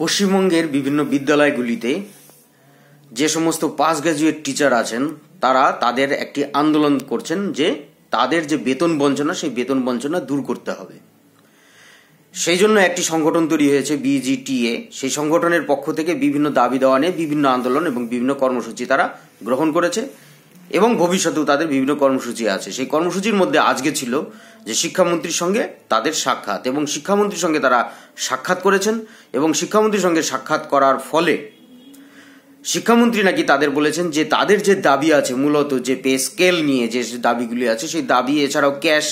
পশ্চিমবঙ্গের বিভিন্ন বিদ্যালয়গুলিতে যে সমস্ত পাস গ্রাজুয়েট টিচার আছেন তারা তাদের একটি আন্দোলন করছেন যে তাদের যে বেতন বঞ্চনা সেই বেতন বঞ্চনা দূর করতে হবে সেই জন্য একটি সংগঠন তৈরি হয়েছে বিজিটিএ সেই সংগঠনের পক্ষ থেকে বিভিন্ন দাবি দেওয়া নিয়ে বিভিন্ন আন্দোলন এবং বিভিন্ন কর্মসূচি তারা গ্রহণ করেছে এবং ভবিষ্যতেও তাদের বিভিন্ন কর্মসূচি আছে সেই কর্মসূচির মধ্যে আজকে ছিল যে শিক্ষামন্ত্রীর সঙ্গে তাদের সাক্ষাৎ এবং শিক্ষামন্ত্রীর সঙ্গে তারা সাক্ষাৎ করেছেন এবং শিক্ষামন্ত্রীর সঙ্গে সাক্ষাৎ করার ফলে শিক্ষামন্ত্রী নাকি তাদের বলেছেন যে তাদের যে দাবি আছে মূলত যে পে স্কেল নিয়ে যে দাবিগুলি আছে সেই দাবি এছাড়াও ক্যাশ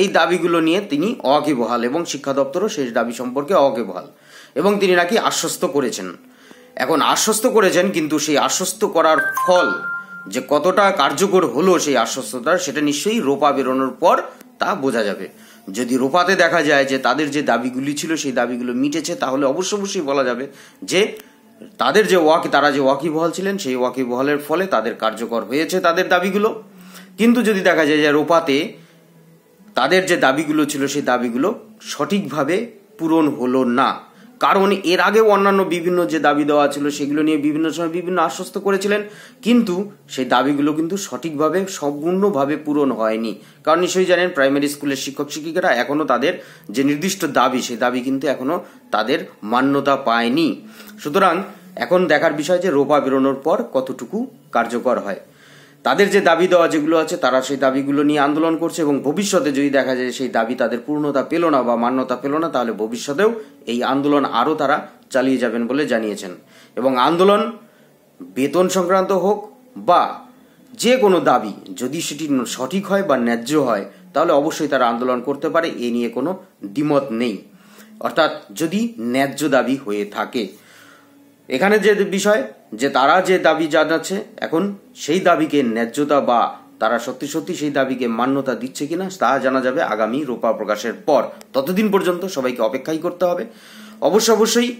এই দাবিগুলো নিয়ে তিনি অকেবহাল এবং শিক্ষা দপ্তরও সেই দাবি সম্পর্কে অকেবহাল এবং তিনি নাকি আশ্বস্ত করেছেন এখন আশ্বস্ত করেছেন কিন্তু সেই আশ্বস্ত করার ফল যে কতটা কার্যকর হলো সেই আশ্বস্ততার সেটা নিশ্চয়ই রোপা বেরোনোর পর তা বোঝা যাবে যদি রোপাতে দেখা যায় যে তাদের যে দাবিগুলি ছিল সেই দাবিগুলো মিটেছে তাহলে অবশ্য অবশ্যই বলা যাবে যে তাদের যে ওয়াকি তারা যে ওয়াকি বহাল ছিলেন সেই ওয়াকি বহালের ফলে তাদের কার্যকর হয়েছে তাদের দাবিগুলো কিন্তু যদি দেখা যায় যে রোপাতে তাদের যে দাবিগুলো ছিল সেই দাবিগুলো সঠিকভাবে পূরণ হলো না কারণ এর আগেও অন্যান্য বিভিন্ন যে দাবি দেওয়া ছিল সেগুলো নিয়ে বিভিন্ন সময় বিভিন্ন আশ্বস্ত করেছিলেন কিন্তু সেই দাবিগুলো কিন্তু সঠিকভাবে সম্পূর্ণভাবে পূরণ হয়নি কারণ নিশ্চয়ই জানেন প্রাইমারি স্কুলের শিক্ষক শিক্ষিকারা এখনও তাদের যে নির্দিষ্ট দাবি সেই দাবি কিন্তু এখনও তাদের মান্যতা পায়নি সুতরাং এখন দেখার বিষয় যে রোপা বেরোনোর পর কতটুকু কার্যকর হয় তাদের যে দাবি দেওয়া যেগুলো আছে তারা সেই দাবিগুলো নিয়ে আন্দোলন করছে এবং ভবিষ্যতে যদি দেখা যায় সেই দাবি তাদের পূর্ণতা পেল না বা মান্যতা পেল না তাহলে ভবিষ্যতেও এই আন্দোলন আরও তারা চালিয়ে যাবেন বলে জানিয়েছেন এবং আন্দোলন বেতন সংক্রান্ত হোক বা যে কোনো দাবি যদি সেটি সঠিক হয় বা ন্যায্য হয় তাহলে অবশ্যই তারা আন্দোলন করতে পারে এ নিয়ে কোনো দ্বিমত নেই অর্থাৎ যদি ন্যায্য দাবি হয়ে থাকে এখানে যে বিষয় যে তারা যে দাবি জানাচ্ছে এখন সেই দাবিকে ন্যায্যতা বা তারা সত্যি সত্যি সেই দাবিকে মান্যতা দিচ্ছে কিনা তা জানা যাবে আগামী রোপা প্রকাশের পর ততদিন পর্যন্ত সবাইকে অপেক্ষাই করতে হবে অবশ্য অবশ্যই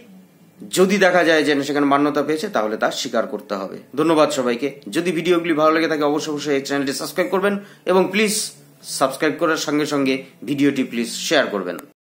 যদি দেখা যায় যে সেখানে মান্যতা পেয়েছে তাহলে তা স্বীকার করতে হবে ধন্যবাদ সবাইকে যদি ভিডিওগুলি ভালো লেগে থাকে অবশ্য অবশ্যই এই চ্যানেলটি সাবস্ক্রাইব করবেন এবং প্লিজ সাবস্ক্রাইব করার সঙ্গে সঙ্গে ভিডিওটি প্লিজ শেয়ার করবেন